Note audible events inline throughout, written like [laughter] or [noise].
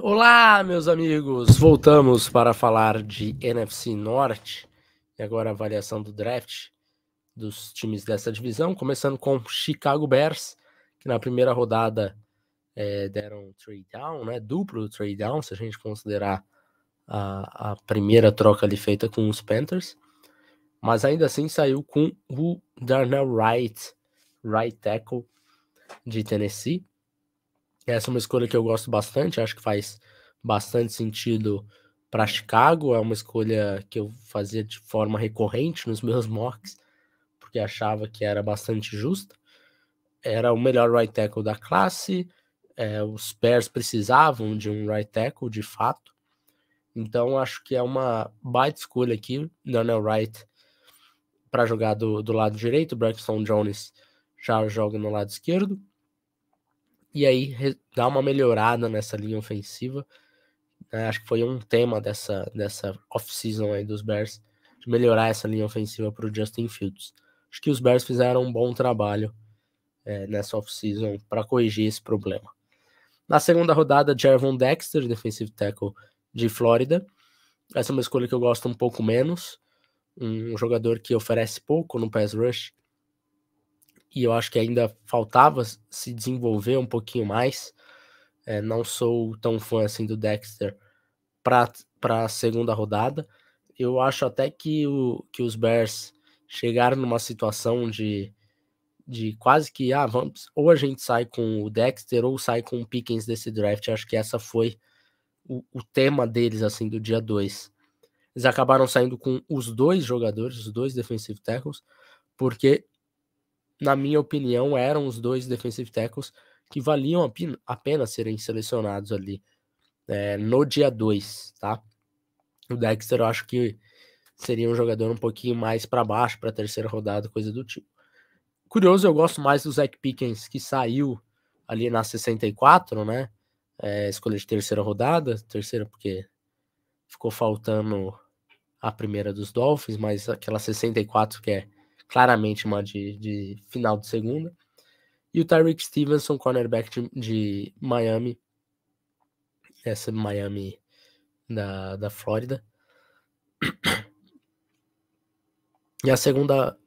Olá, meus amigos! Voltamos para falar de NFC Norte e agora a avaliação do draft dos times dessa divisão, começando com Chicago Bears, que na primeira rodada é, deram trade down, né? Duplo trade down, se a gente considerar a, a primeira troca ali feita com os Panthers. Mas ainda assim saiu com o Darnell Wright, right tackle de Tennessee. Essa é uma escolha que eu gosto bastante, acho que faz bastante sentido para Chicago, é uma escolha que eu fazia de forma recorrente nos [laughs] meus mocks, porque achava que era bastante justa. Era o melhor right tackle da classe, é, os Bears precisavam de um right tackle de fato, então acho que é uma baita escolha aqui, Daniel Wright para jogar do, do lado direito, Braxton Jones já joga no lado esquerdo e aí dar uma melhorada nessa linha ofensiva. Né? Acho que foi um tema dessa, dessa off-season aí dos Bears, de melhorar essa linha ofensiva para o Justin Fields. Acho que os Bears fizeram um bom trabalho é, nessa off-season para corrigir esse problema. Na segunda rodada, Jervon Dexter, defensive tackle de Flórida. Essa é uma escolha que eu gosto um pouco menos. Um jogador que oferece pouco no pass rush, e eu acho que ainda faltava se desenvolver um pouquinho mais. É, não sou tão fã assim do Dexter para a segunda rodada. Eu acho até que, o, que os Bears chegaram numa situação de, de quase que, ah, vamos, ou a gente sai com o Dexter ou sai com o Pickens desse draft. Acho que essa foi o, o tema deles, assim, do dia 2. Eles acabaram saindo com os dois jogadores, os dois defensive tackles, porque na minha opinião, eram os dois defensive tackles que valiam a pena serem selecionados ali é, no dia 2, tá? O Dexter eu acho que seria um jogador um pouquinho mais para baixo, para terceira rodada, coisa do tipo. Curioso, eu gosto mais do Zach Pickens, que saiu ali na 64, né? É, escolha de terceira rodada, terceira porque ficou faltando a primeira dos Dolphins, mas aquela 64 que é claramente uma de, de final de segunda. E o Tyreek Stevenson, cornerback de, de Miami, essa Miami da, da Flórida. E a segunda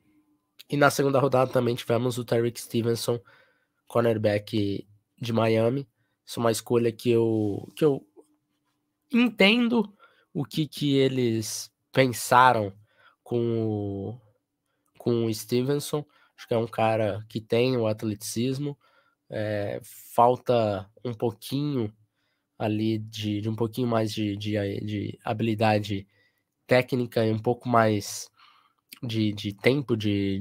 e na segunda rodada também tivemos o Tyreek Stevenson, cornerback de Miami. Isso é uma escolha que eu que eu entendo o que que eles pensaram com o, com o Stevenson. Acho que é um cara que tem o atleticismo. É, falta um pouquinho ali de, de um pouquinho mais de, de, de, habilidade técnica e um pouco mais de, de tempo de,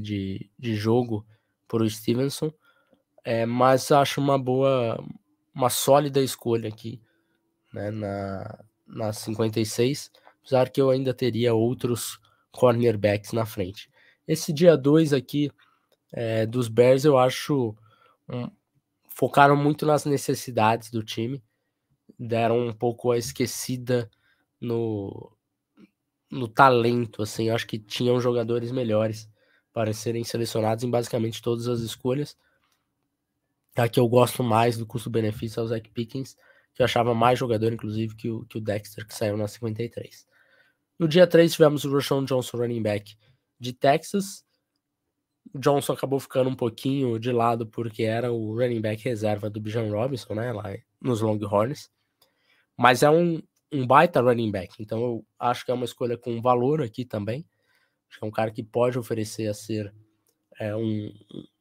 de, jogo para o Stevenson. É, mas acho uma boa, uma sólida escolha aqui né, na, na 56, apesar que eu ainda teria outros cornerbacks na frente. Esse dia 2 aqui é, dos Bears, eu acho. Um, focaram muito nas necessidades do time, deram um pouco a esquecida no, no talento, assim, eu acho que tinham jogadores melhores para serem selecionados em basicamente todas as escolhas. A que eu gosto mais do custo-benefício é o Zach Pickens, que eu achava mais jogador, inclusive, que o, que o Dexter, que saiu na 53. No dia 3 tivemos o Roshan Johnson running back, de Texas. Johnson acabou ficando um pouquinho de lado porque era o running back reserva do Bijan Robinson, né, lá nos Longhorns. Mas é um, um baita running back, então eu acho que é uma escolha com valor aqui também. Acho que é um cara que pode oferecer a ser é, um,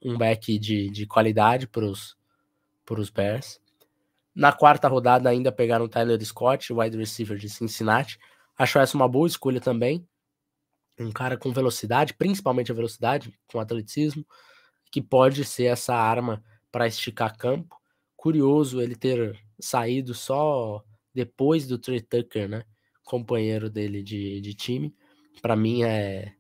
um back de, de qualidade para os Bears. Na quarta rodada ainda pegaram o Tyler Scott, wide receiver de Cincinnati. Acho essa uma boa escolha também um cara com velocidade, principalmente a velocidade, com atleticismo, que pode ser essa arma para esticar campo. Curioso ele ter saído só depois do Trey Tucker, né? Companheiro dele de, de time. Para mim é,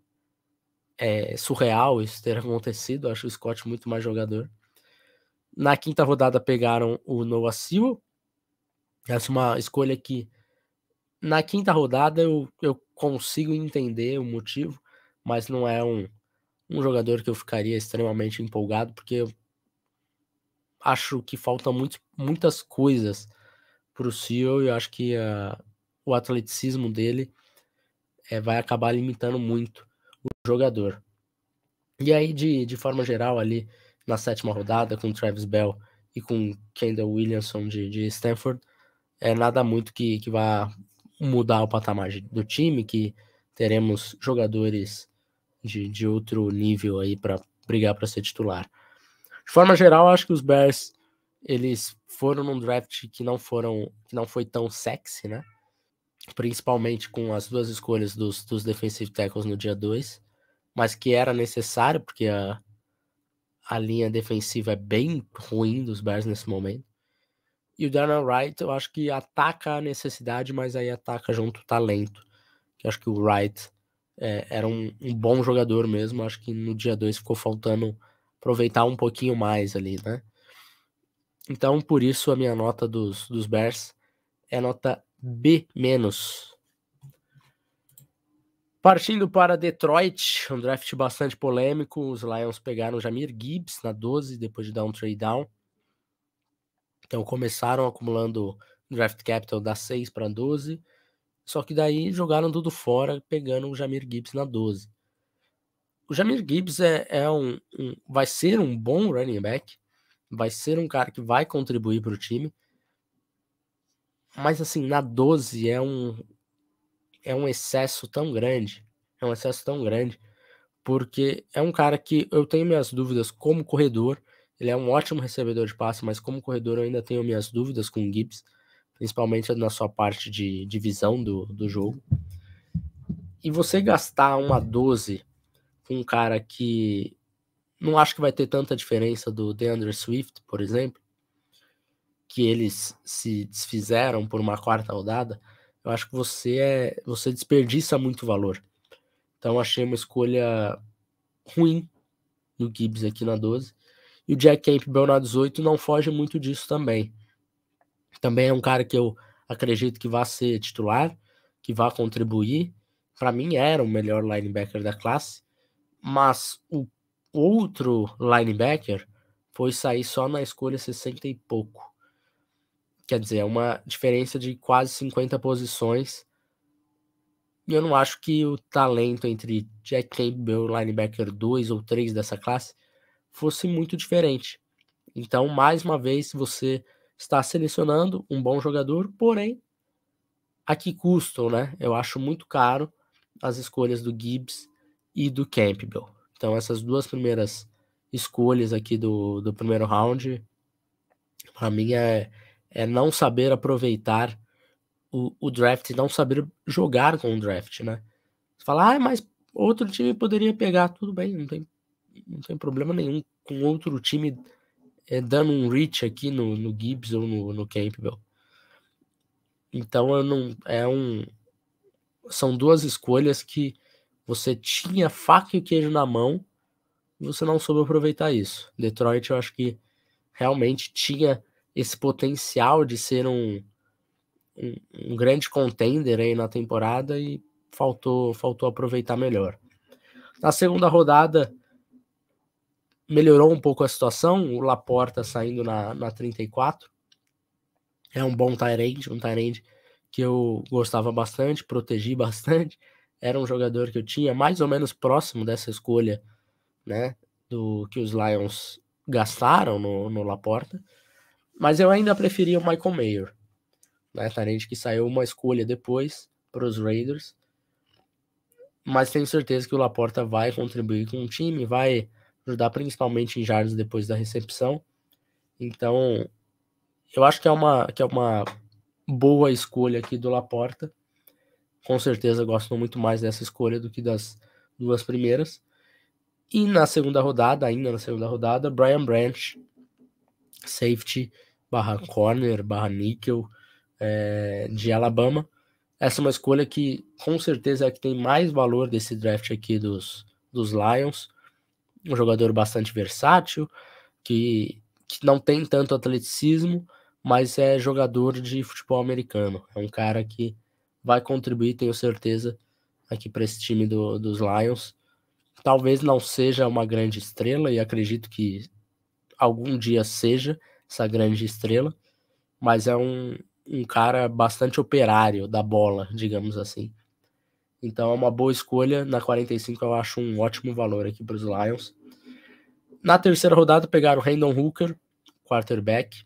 é surreal isso ter acontecido. Acho o Scott muito mais jogador. Na quinta rodada pegaram o Noah Sewell. Essa é uma escolha que na quinta rodada eu, eu consigo entender o motivo, mas não é um, um jogador que eu ficaria extremamente empolgado, porque eu acho que faltam muito, muitas coisas para o CEO e eu acho que o atleticismo dele é, vai acabar limitando muito o jogador. E aí, de, de forma geral, ali na sétima rodada, com Travis Bell e com Kendall Williamson de, de Stanford, é nada muito que, que vá mudar o patamar do time, que teremos jogadores de, de outro nível aí para brigar para ser titular. De forma geral, acho que os Bears eles foram num draft que não foram que não foi tão sexy, né? Principalmente com as duas escolhas dos, dos defensive tackles no dia 2, mas que era necessário porque a, a linha defensiva é bem ruim dos Bears nesse momento. E o Darnell Wright, eu acho que ataca a necessidade, mas aí ataca junto o talento. Que acho que o Wright é, era um, um, bom jogador mesmo. Acho que no dia 2 ficou faltando aproveitar um pouquinho mais ali, né? Então, por isso, a minha nota dos, dos Bears é nota B-. Partindo para Detroit, um draft bastante polêmico. Os Lions pegaram Jamir Gibbs na 12, depois de dar um trade down. Então começaram acumulando draft capital da 6 para 12, só que daí jogaram tudo fora, pegando o Jamir Gibbs na 12. O Jamir Gibbs é, é um, um, vai ser um bom running back, vai ser um cara que vai contribuir para o time, mas assim, na 12 é um, é um excesso tão grande, é um excesso tão grande, porque é um cara que eu tenho minhas dúvidas como corredor, ele é um ótimo recebedor de passe, mas como corredor eu ainda tenho minhas dúvidas com o Gibbs, principalmente na sua parte de divisão do, do jogo. E você gastar uma 12 com um cara que não acho que vai ter tanta diferença do DeAndre Swift, por exemplo, que eles se desfizeram por uma quarta rodada, eu acho que você é você desperdiça muito valor. Então achei uma escolha ruim do Gibbs aqui na 12. E o Jack Campbell na 18 não foge muito disso também. Também é um cara que eu acredito que vai ser titular, que vai contribuir. Para mim era o melhor linebacker da classe, mas o outro linebacker foi sair só na escolha 60 e pouco. Quer dizer, é uma diferença de quase 50 posições. E eu não acho que o talento entre Jack Campbell, linebacker 2 ou 3 dessa classe, fosse muito diferente. Então, mais uma vez, você está selecionando um bom jogador, porém, a que custo, né? Eu acho muito caro as escolhas do Gibbs e do Campbell. Então, essas duas primeiras escolhas aqui do, do primeiro round, para mim é, é não saber aproveitar o, o draft, não saber jogar com o draft, né? Você fala, ah, mas outro time poderia pegar, tudo bem, não tem não tem problema nenhum com outro time é, dando um reach aqui no, no Gibbs ou no, no Campbell. Então eu não é um são duas escolhas que você tinha faca e queijo na mão e você não soube aproveitar isso. Detroit eu acho que realmente tinha esse potencial de ser um, um, um grande contender aí na temporada e faltou faltou aproveitar melhor. Na segunda rodada, melhorou um pouco a situação, o Laporta saindo na, na 34. É um bom Tyrande, um Tyrande que eu gostava bastante, protegi [laughs] bastante. Era um jogador que eu tinha mais ou menos próximo dessa escolha, né? Do que os Lions gastaram no, no Laporta. Mas eu ainda preferia o Michael Mayer, né? Tyrande que saiu uma escolha depois para os Raiders. Mas tenho certeza que o Laporta vai contribuir com o time, vai ajudar principalmente em jardas depois da recepção. Então, eu acho que é uma, que é uma boa escolha aqui do Laporta. Com certeza gosto muito mais dessa escolha do que das duas primeiras. E na segunda rodada, ainda na segunda rodada, Brian Branch, safety barra corner, barra níquel é, de Alabama. Essa é uma escolha que com certeza é que tem mais valor desse draft aqui dos, dos Lions um jogador bastante versátil, que, que não tem tanto atleticismo, mas é jogador de futebol americano. É um cara que vai contribuir, tenho certeza, aqui para esse time do, dos Lions. Talvez não seja uma grande estrela, e acredito que algum dia seja essa grande estrela, mas é um, um cara bastante operário da bola, digamos assim. Então é uma boa escolha. Na 45 eu acho um ótimo valor aqui para os Lions. Na terceira rodada pegaram Randon Hooker, quarterback.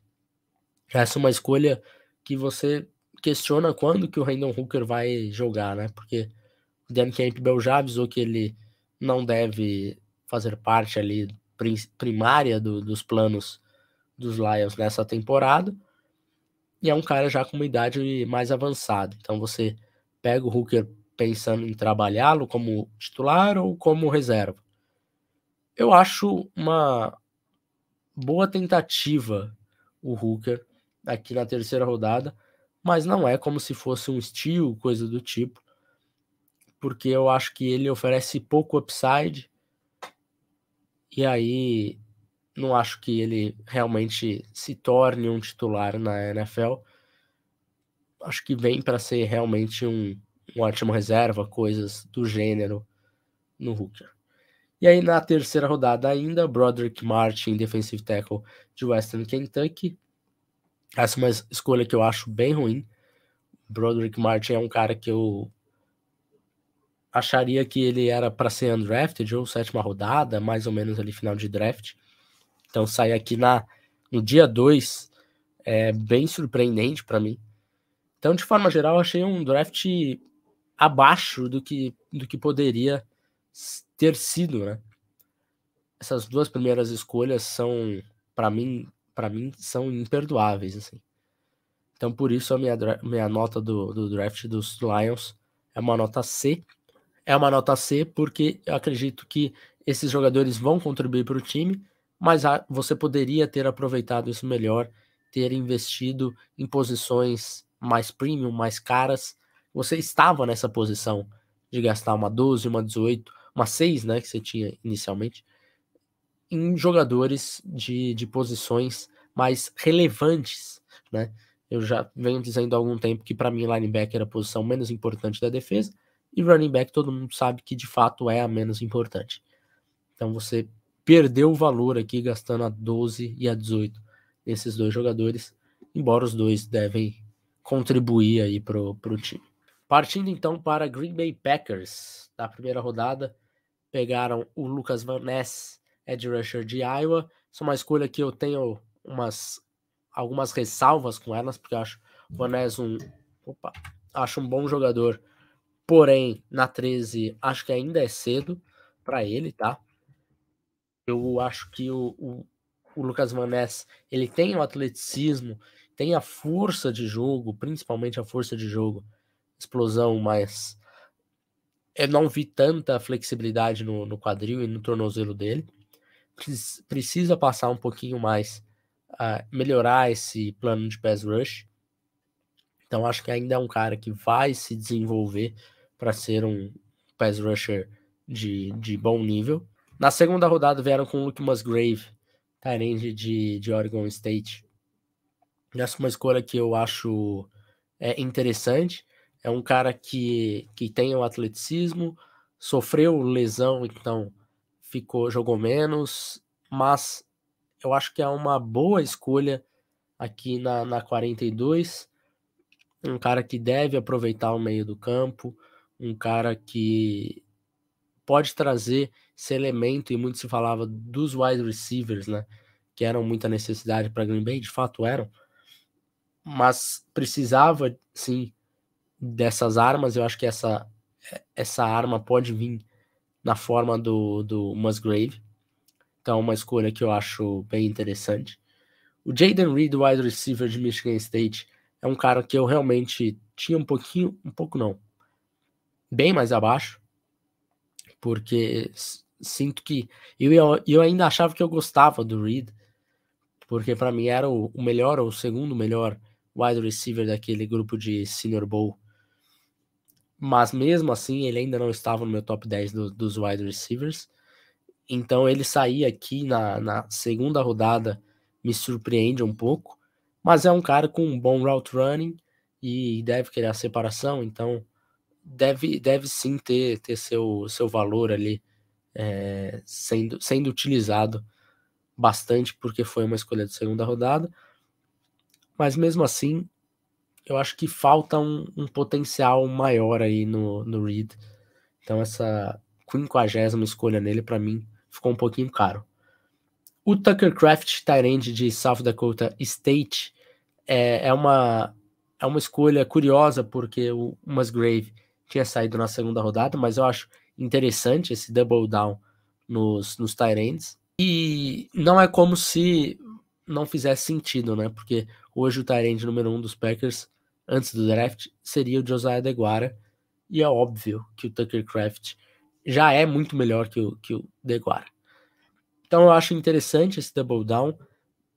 Essa é uma escolha que você questiona quando que o Randon Hooker vai jogar, né? Porque o Dan Campbell já avisou que ele não deve fazer parte ali primária do, dos planos dos Lions nessa temporada. E é um cara já com uma idade mais avançada. Então você pega o Hooker pensando em trabalhá-lo como titular ou como reserva. Eu acho uma boa tentativa o Hooker aqui na terceira rodada, mas não é como se fosse um estilo, coisa do tipo, porque eu acho que ele oferece pouco upside e aí não acho que ele realmente se torne um titular na NFL. Acho que vem para ser realmente um um ótimo reserva, coisas do gênero no Hooker. E aí na terceira rodada ainda, Broderick Martin, defensive tackle de Western Kentucky. Essa é uma escolha que eu acho bem ruim. Broderick Martin é um cara que eu acharia que ele era para ser undrafted ou sétima rodada, mais ou menos ali final de draft. Então sair aqui na no dia 2 é bem surpreendente para mim. Então, de forma geral, achei um draft abaixo do que, do que poderia ter sido, né? Essas duas primeiras escolhas são, para mim, para mim, são imperdoáveis, assim. Então, por isso, a minha, minha nota do, do draft dos Lions é uma nota C. É uma nota C porque eu acredito que esses jogadores vão contribuir para o time, mas a, você poderia ter aproveitado isso melhor, ter investido em posições mais premium, mais caras, você estava nessa posição de gastar uma 12, uma 18, uma 6, né, que você tinha inicialmente, em jogadores de, de posições mais relevantes, né? Eu já venho dizendo há algum tempo que para mim linebacker era é a posição menos importante da defesa e running back todo mundo sabe que de fato é a menos importante. Então você perdeu o valor aqui gastando a 12 e a 18 nesses dois jogadores, embora os dois devem contribuir aí pro, pro time. Partindo então para Green Bay Packers, da primeira rodada, pegaram o Lucas Van Ness, Ed Rusher de Iowa. Isso é uma escolha que eu tenho umas algumas ressalvas com elas, porque eu acho o Van Ness um, opa, acho um bom jogador. Porém, na 13, acho que ainda é cedo para ele, tá? Eu acho que o, o, o Lucas Van Ness, ele tem o atleticismo, tem a força de jogo, principalmente a força de jogo, explosão, mas eu não vi tanta flexibilidade no, no quadril e no tornozelo dele. Precisa passar um pouquinho mais, uh, melhorar esse plano de pass rush. Então acho que ainda é um cara que vai se desenvolver para ser um pass rusher de, de bom nível. Na segunda rodada vieram com o Luke Musgrave, Tyrande de, de Oregon State. Essa é uma escolha que eu acho é, interessante. É um cara que, que tem o atleticismo, sofreu lesão, então ficou jogou menos, mas eu acho que é uma boa escolha aqui na, na 42. Um cara que deve aproveitar o meio do campo, um cara que pode trazer esse elemento, e muito se falava dos wide receivers, né? Que eram muita necessidade para Green Bay, de fato eram, mas precisava sim dessas armas, eu acho que essa, essa arma pode vir na forma do, do Musgrave. Então, é uma escolha que eu acho bem interessante. O Jaden Reed, wide receiver de Michigan State, é um cara que eu realmente tinha um pouquinho, um pouco não, bem mais abaixo, porque sinto que eu, eu ainda achava que eu gostava do Reed, porque para mim era o, o melhor ou o segundo melhor wide receiver daquele grupo de Senior Bowl mas mesmo assim ele ainda não estava no meu top 10 do, dos wide receivers. Então ele sair aqui na, na, segunda rodada me surpreende um pouco, mas é um cara com um bom route running e deve querer a separação, então deve, deve sim ter, ter seu, seu valor ali é, sendo, sendo utilizado bastante, porque foi uma escolha de segunda rodada. Mas mesmo assim, eu acho que falta um, um potencial maior aí no, no Reed. Então essa quinquagésima escolha nele, para mim, ficou um pouquinho caro. O Tucker Craft, Tyrande de South Dakota State, é, é, uma, é uma escolha curiosa, porque o Musgrave tinha saído na segunda rodada, mas eu acho interessante esse double down nos, nos Tyrands. E não é como se não fizesse sentido, né? Porque hoje o Tyrande número um dos Packers antes do draft seria o Josiah Deguara, e é óbvio que o Tucker Craft já é muito melhor que o, que o Deguara. Então eu acho interessante esse double down.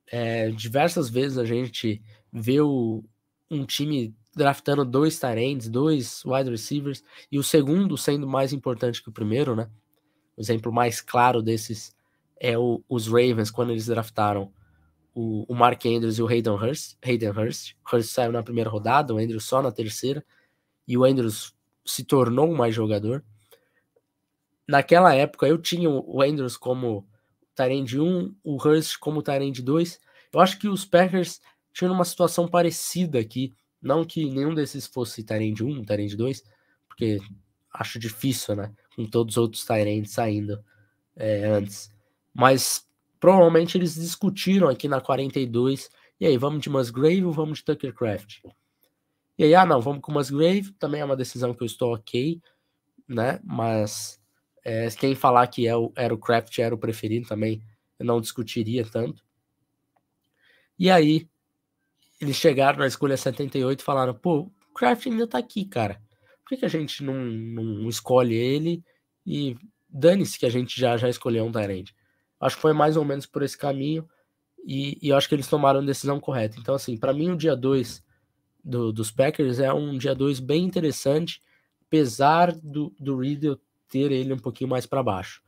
É, diversas vezes a gente vê o, um time draftando dois tight dois wide receivers, e o segundo sendo mais importante que o primeiro, né? O exemplo mais claro desses é o, os Ravens, quando eles draftaram o, o Mark Andrews e o Hayden Hurst. Hayden Hurst. Hurst saiu na primeira rodada, o Andrews só na terceira. E o Andrews se tornou mais jogador. Naquela época eu tinha o Andrews como Tyrande 1, o Hurst como Tyrande 2. Eu acho que os Packers tinham uma situação parecida aqui. Não que nenhum desses fosse Tyrande 1, Tyrande 2, porque acho difícil, né? Com todos os outros Tyrands saindo é, antes. Mas Provavelmente eles discutiram aqui na 42. E aí, vamos de Musgrave ou vamos de Tucker Craft? E aí, ah, não, vamos com Musgrave. Também é uma decisão que eu estou ok, né? Mas é, quem falar que é o, era o Craft era o preferido também, eu não discutiria tanto. E aí, eles chegaram na escolha 78 e falaram: pô, o Craft ainda tá aqui, cara. Por que, que a gente não, não escolhe ele e dane-se que a gente já, já escolheu um Tyrande? Acho que foi mais ou menos por esse caminho e, e acho que eles tomaram a decisão correta. Então, assim, para mim, o dia 2 do, dos Packers é um dia 2 bem interessante, apesar do, do Riddle ter ele um pouquinho mais para baixo,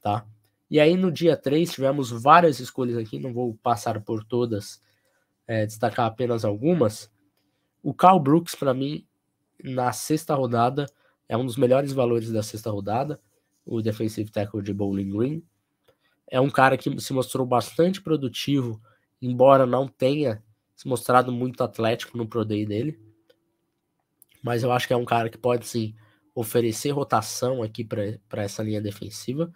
tá? E aí no dia 3 tivemos várias escolhas aqui, não vou passar por todas, é, destacar apenas algumas. O Carl Brooks, para mim, na sexta rodada, é um dos melhores valores da sexta rodada, o defensive tackle de Bowling Green. É um cara que se mostrou bastante produtivo, embora não tenha se mostrado muito atlético no Pro Day dele. Mas eu acho que é um cara que pode sim oferecer rotação aqui para essa linha defensiva.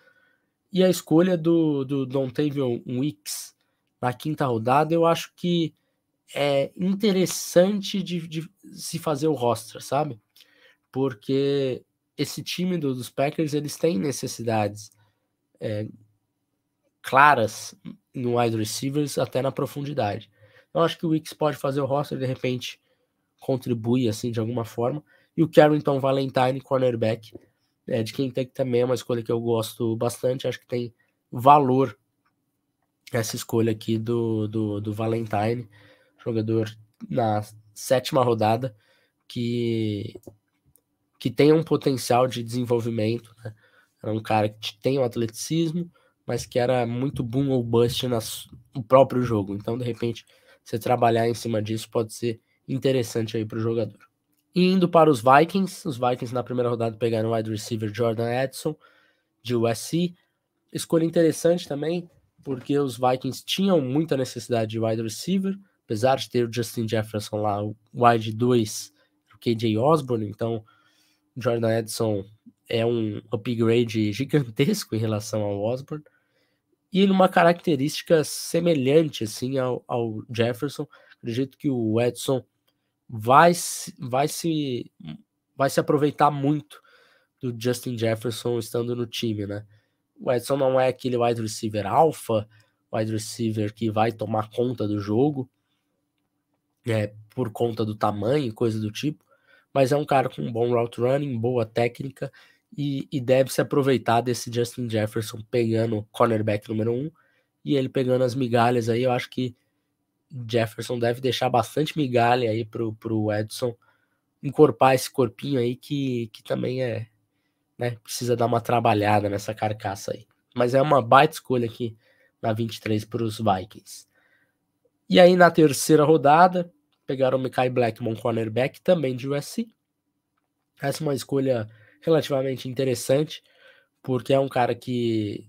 E a escolha do, do Dontavion Wicks na quinta rodada, eu acho que é interessante de, de, se fazer o roster, sabe? Porque esse time do, dos Packers, eles têm necessidades é, claras no wide receivers, até na profundidade. Então, eu acho que o Wicks pode fazer o roster, de repente contribui assim de alguma forma. E o Carrington Valentine, cornerback, é, de quem tem que também é uma escolha que eu gosto bastante. Acho que tem valor essa escolha aqui do, do, do Valentine, jogador na sétima rodada, que, que tem um potencial de desenvolvimento. Né? É um cara que tem o um atleticismo, mas que era muito boom ou bust no próprio jogo. Então, de repente, você trabalhar em cima disso pode ser interessante aí para o jogador. E indo para os Vikings, os Vikings na primeira rodada pegaram o wide receiver Jordan Edson, de USC. Escolha interessante também, porque os Vikings tinham muita necessidade de wide receiver, apesar de ter o Justin Jefferson lá, o wide 2, o KJ Osborne, então Jordan Edson é um upgrade gigantesco em relação ao Osborne. E numa característica semelhante assim ao, ao Jefferson, acredito que o Edson vai, vai, se, vai se aproveitar muito do Justin Jefferson estando no time, né? O Edson não é aquele wide receiver alfa, wide receiver que vai tomar conta do jogo, é, por conta do tamanho e coisa do tipo, mas é um cara com um bom route running, boa técnica e, e deve se aproveitar desse Justin Jefferson pegando o cornerback número um e ele pegando as migalhas aí. Eu acho que Jefferson deve deixar bastante migalha aí pro, pro Edson encorpar esse corpinho aí que, que também é, né, precisa dar uma trabalhada nessa carcaça aí. Mas é uma baita escolha aqui na 23 para os Vikings. E aí na terceira rodada, pegaram o Mikai Blackmon, cornerback, também de USC. Essa é uma escolha relativamente interessante, porque é um cara que,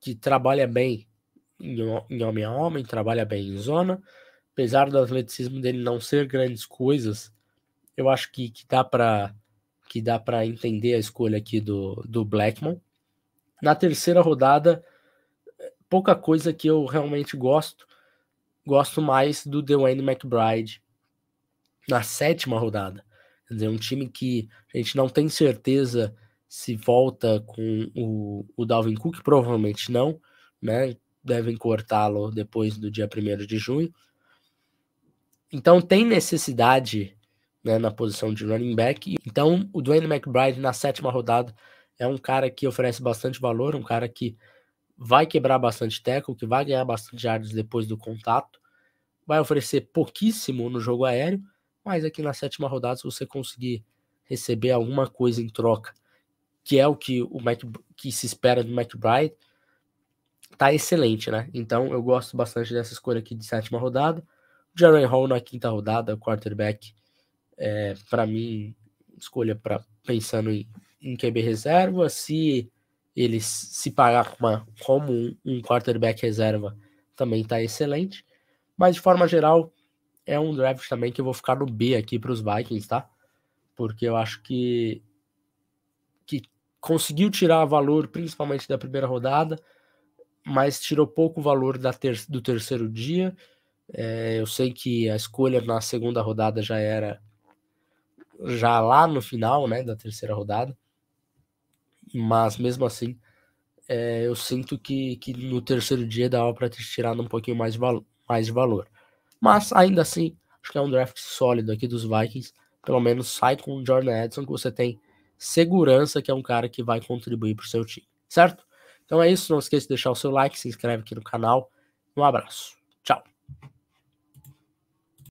que trabalha bem em, em homem a homem, trabalha bem em zona. Apesar do atleticismo dele não ser grandes coisas, eu acho que, que dá para que dá para entender a escolha aqui do, do Blackmon. Na terceira rodada, pouca coisa que eu realmente gosto. Gosto mais do Dwayne McBride na sétima rodada. Dizer, um time que a gente não tem certeza se volta com o, o Dalvin Cook, provavelmente não, né? Devem cortá-lo depois do dia 1 de junho. Então tem necessidade né, na posição de running back. Então o Dwayne McBride na sétima rodada é um cara que oferece bastante valor, um cara que vai quebrar bastante tackle, que vai ganhar bastante yards depois do contato, vai oferecer pouquíssimo no jogo aéreo, mas aqui na sétima rodada, se você conseguir receber alguma coisa em troca, que é o que o Mac, que se espera do McBride, tá excelente, né? Então eu gosto bastante dessa escolha aqui de sétima rodada. Jaren Hall na quinta rodada, quarterback, é, para mim, escolha para pensando em, em QB reserva. Se ele se pagar uma, como um, um quarterback reserva, também tá excelente. Mas de forma geral, é um draft também que eu vou ficar no B aqui para os Vikings, tá? Porque eu acho que que conseguiu tirar valor principalmente da primeira rodada, mas tirou pouco valor da ter do terceiro dia. É, eu sei que a escolha na segunda rodada já era já lá no final, né, da terceira rodada. Mas mesmo assim, é, eu sinto que, que no terceiro dia dava para tirar um pouquinho mais de, valo, mais de valor. Mas ainda assim, acho que é um draft sólido aqui dos Vikings. Pelo menos sai com o Jordan Edson, que você tem segurança que é um cara que vai contribuir para o seu time, certo? Então é isso. Não esqueça de deixar o seu like, se inscreve aqui no canal. Um abraço. Tchau.